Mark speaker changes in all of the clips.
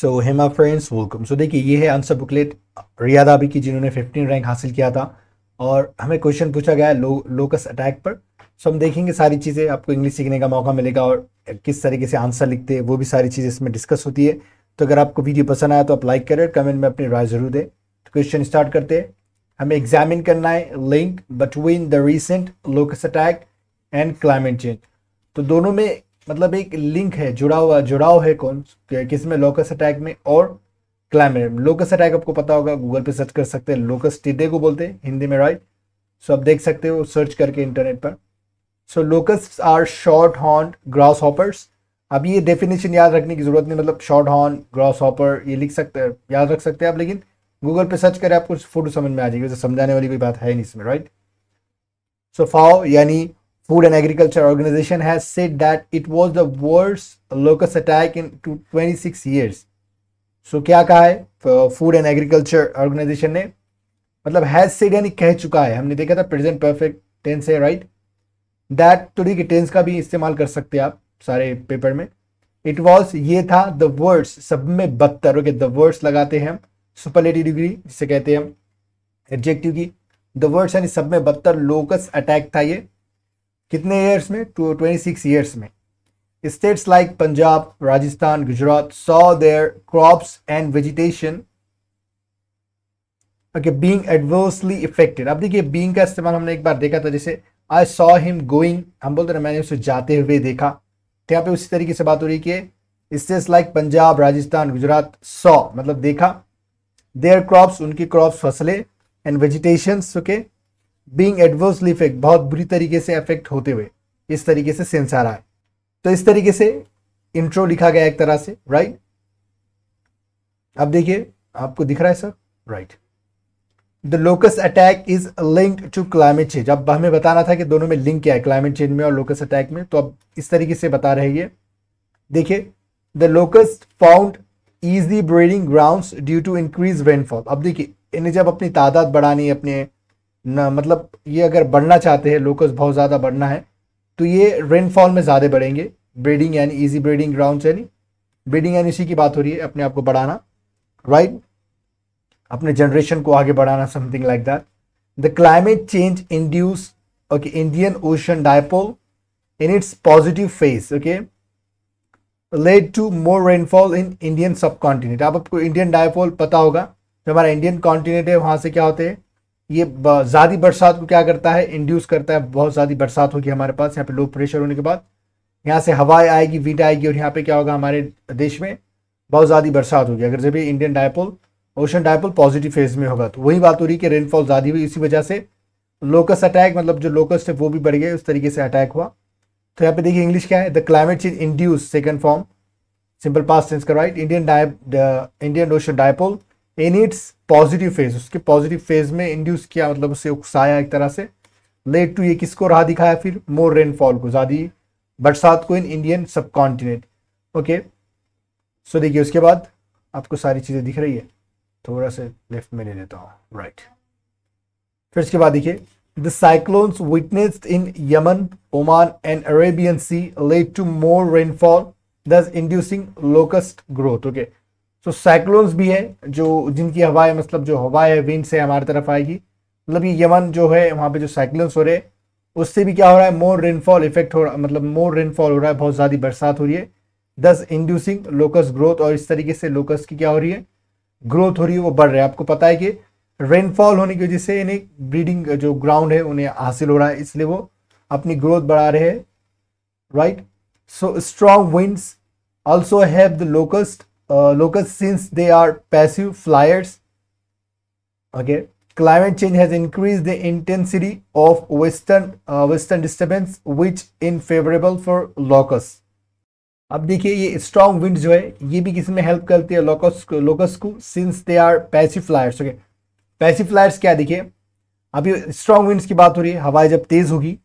Speaker 1: सो हेमा friends welcome so देखिए ये है आंसर बुकलेट रियाद आबी की जिन्होंने 15 रैंक हासिल किया था और हमें क्वेश्चन पूछा गया है लो, लोकस अटैक पर सो so, हम देखेंगे सारी चीज़ें आपको इंग्लिश सीखने का मौका मिलेगा और किस तरीके से आंसर लिखते हैं वो भी सारी चीज़ें इसमें डिस्कस होती है तो अगर आपको वीडियो पसंद आया तो आप लाइक करें कमेंट में अपनी राय जरूर दें तो क्वेश्चन स्टार्ट करते हैं हमें एग्जामिन करना है link between the recent locust attack and climate change तो दोनों में मतलब एक लिंक है जुड़ा हुआ जुड़ाव है कौन किस में लोकस अटैक में और क्लाइमेट लोकस अटैक आपको पता होगा गूगल पे सर्च कर सकते हैं लोकस टिडे को बोलते हैं हिंदी में राइट सो आप देख सकते हो सर्च करके इंटरनेट पर so locust are short horn grasshoppers अब ये डेफिनेशन याद रखने की ज़रूरत नहीं मतलब शॉर्ट हॉर्न ग्रास हॉपर ये लिख सकते हैं याद रख सकते हैं आप लेकिन गूगल पे सर्च करें आपको फोटो समझ में आ जाएगी वैसे समझाने वाली कोई बात है नहीं इसमें राइट सो फाओ यानी Food and Agriculture Organization has said that it was the worst locust attack in 26 years. So क्या कहा है फूड एंड एग्रीकल्चर ऑर्गेनाइजेशन ने मतलब हैज सेड यानी कह चुका है हमने देखा था प्रेजेंट परफेक्ट टेंस है राइट दैट तो ठीक है टेंस का भी इस्तेमाल कर सकते हैं आप सारे पेपर में इट वॉज ये था द वर्ड्स सब में बदतर ओके द वर्ड्स लगाते हैं हम सुपरलेटिव डिग्री जिसे कहते हैं हम एडजेक्टिव की द वर्ड्स यानी सब में बदतर लोकस अटैक था ये कितने ईयर्स में टू ट्वेंटी सिक्स ईयर्स में states like Punjab Rajasthan Gujarat saw their crops and vegetation okay being adversely affected अब देखिए बींग का इस्तेमाल हमने एक बार देखा था जैसे आई सॉ हिम गोइंग हम बोलते ना मैंने उसे जाते हुए देखा तो यहाँ पे उसी तरीके से बात हो रही है states like Punjab Rajasthan Gujarat saw मतलब देखा देयर क्रॉप्स उनकी क्रॉप्स फसलें and vegetation okay being adversely affect बहुत बुरी तरीके से अफेक्ट होते हुए इस तरीके से सेंस आ रहा है तो इस तरीके से इंट्रो लिखा गया एक तरह से राइट अब देखिए आपको दिख रहा है sir right the locust attack is linked to climate change अब हमें बताना था कि दोनों में लिंक क्या है क्लाइमेट चेंज में और लोकस अटैक में तो अब इस तरीके से बता रहे ये देखिए the locust found is the breeding ground due to increase rainfall अब देखिए इन्हें जब अपनी तादाद बढ़ानी है अपने ना मतलब ये अगर बढ़ना चाहते हैं लोकस बहुत ज़्यादा बढ़ना है तो ये रेनफॉल में ज़्यादा बढ़ेंगे ब्रीडिंग यानी इजी ब्रीडिंग ग्राउंड यानी ब्रीडिंग यानी इसी की बात हो रही है अपने आप को बढ़ाना राइट right? अपने जनरेशन को आगे बढ़ाना something like that the climate change induce okay Indian Ocean dipole in its positive phase okay led to more rainfall in Indian subcontinent आपको इंडियन डायपोल पता होगा जो हमारा इंडियन कॉन्टिनेंट है वहाँ से क्या होते हैं ये ज़्यादा बरसात को क्या करता है इंड्यूस करता है बहुत ज़्यादा बरसात होगी हमारे पास यहाँ पे लो प्रेशर होने के बाद यहाँ से हवाएं आएगी वीट आएगी और यहाँ पे क्या होगा हमारे देश में बहुत ज़्यादा बरसात होगी अगर जब Indian dipole ocean dipole positive phase में होगा तो वही बात हो रही है कि रेनफॉल ज़्यादा हुई इसी वजह से लोकस अटैक मतलब जो लोकस थे वो भी बढ़ गए उस तरीके से अटैक हुआ तो यहाँ पे देखिए इंग्लिश क्या है the climate change induce second form simple past tense का right Indian di Indian Ocean dipole in its positive phase उसके पॉजिटिव फेज में इंड्यूस किया मतलब उसे उकसाया एक तरह से लेट टू ये किसको राह दिखाया फिर मोर रेनफॉल को ज़्यादा बरसात को in Indian subcontinent okay so देखिए उसके बाद आपको सारी चीज़ें दिख रही है थोड़ा से लेफ्ट में ले लेता हूँ राइट फिर इसके बाद देखिए the cyclones witness in Yemen Oman and Arabian sea led to more rainfall thus inducing locust growth okay so cyclones भी है जो जिनकी हवाएं मतलब जो हवाएं है विंड से हमारी तरफ आएगी मतलब ये यमन जो है वहाँ पे जो साइक्लोन्स हो रहे हैं उससे भी क्या हो रहा है मोर रेनफॉल इफेक्ट हो रहा मतलब मोर रेनफॉल हो रहा है बहुत ज़्यादा बरसात हो रही है दस इंड्यूसिंग लोकस ग्रोथ और इस तरीके से लोकस की क्या हो रही है ग्रोथ हो रही है वो बढ़ रहा है आपको पता है कि रेनफॉल होने की वजह से इन्हें ब्रीडिंग जो ग्राउंड है उन्हें हासिल हो रहा है इसलिए वो अपनी ग्रोथ बढ़ा रहे हैं right so strong winds also have the locust Uh, locusts since they are passive flyers. Okay, climate change has increased the intensity of western uh, western disturbance which in favorable for locusts. अब देखिए ये strong wind जो है ये भी किस में help करती है लोकस को लोकस को since they are passive flyers okay passive flyers क्या देखिए अभी स्ट्रॉन्ग विंड्स की बात हो रही है हवाएं जब तेज़ होगी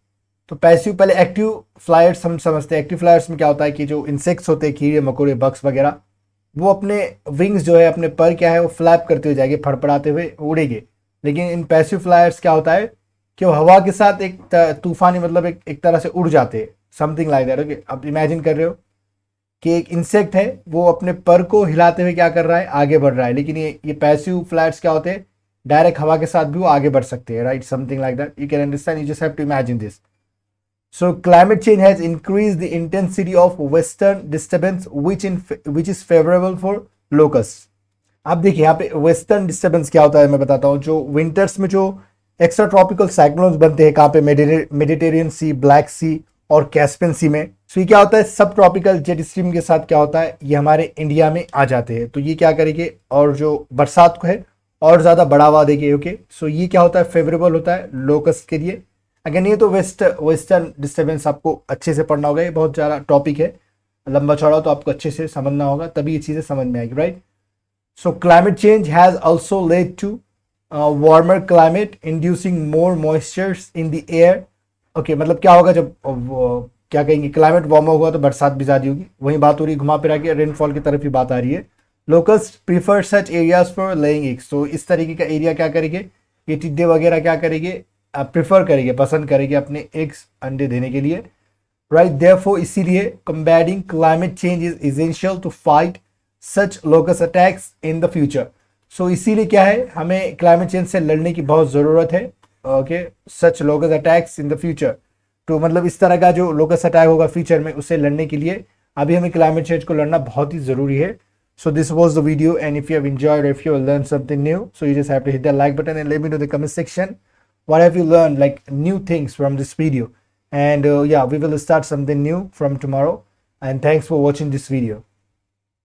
Speaker 1: तो पैसिव पहले एक्टिव फ्लायर्स हम समझते हैं एक्टिव फ्लायर्स में क्या होता है कि जो इंसेक्ट्स होते हैं कीड़े मकोड़े बक्स वगैरह वो अपने विंग्स जो है अपने पर क्या है वो फ्लैप करते हुए जाएंगे फड़फड़ाते हुए उड़ेंगे लेकिन इन पैसिव फ्लायर्स क्या होता है कि वो हवा के साथ एक तूफानी मतलब एक एक तरह से उड़ जाते हैं समथिंग लाइक दैट ओके अब इमेजिन कर रहे हो कि एक इंसेक्ट है वो अपने पर को हिलाते हुए क्या कर रहा है आगे बढ़ रहा है लेकिन ये ये पैसिव फ्लायर्स क्या होते हैं डायरेक्ट हवा के साथ भी वो आगे बढ़ सकते हैं right something like that you can understand you just have to imagine this So climate change has increased the intensity of western disturbance which in which is favorable for locusts. आप देखिए यहाँ पे वेस्टर्न डिस्टर्बेंस क्या होता है मैं बताता हूँ जो विंटर्स में जो एक्स्ट्रा ट्रॉपिकल साइक्लोन्स बनते हैं कहाँ पे मेडिटेरियन सी ब्लैक सी और कैस्पियन सी में सो तो ये क्या होता है सब ट्रॉपिकल जेट स्ट्रीम के साथ क्या होता है ये हमारे इंडिया में आ जाते हैं तो ये क्या करेंगे और जो बरसात को है और ज़्यादा बढ़ावा देगी ओके सो ये क्या होता है फेवरेबल होता है लोकस के लिए अगेन ये तो वेस्ट वेस्टर्न डिस्टर्बेंस आपको अच्छे से पढ़ना होगा ये बहुत ज़्यादा टॉपिक है लंबा चौड़ा तो आपको अच्छे से समझना होगा तभी ये चीज़ें समझ में आएगी right so climate change has also led to warmer climate inducing more moistures in the air okay मतलब क्या होगा जब क्या कहेंगे क्लाइमेट वार्म होगा तो बरसात भी ज़्यादा होगी वहीं बात हो रही है घुमा फिरा के रेनफॉल की तरफ ही बात आ रही है locusts prefer such areas for laying eggs तो इस तरीके का एरिया क्या करेंगे ये टिड्डे वगैरह क्या करेंगे प्रेफर करेंगे पसंद करेंगे अपने एग्स अंडे देने के लिए राइट देयर देयरफॉर इसीलिए combating climate change is essential to fight such locust attacks in the future so इसीलिए क्या है हमें क्लाइमेट चेंज से लड़ने की बहुत ज़रूरत है okay such locust attacks in the future तो मतलब इस तरह का जो लोकस अटैक होगा फ्यूचर में उसे लड़ने के लिए अभी हमें क्लाइमेट चेंज को लड़ना बहुत ही ज़रूरी है So this was the video and if you have enjoyed or if you have learned something new, so you just have to hit that like button and let me know in the comment section. what have you learned like new things from this video and uh, yeah we will start something new from tomorrow and thanks for watching this video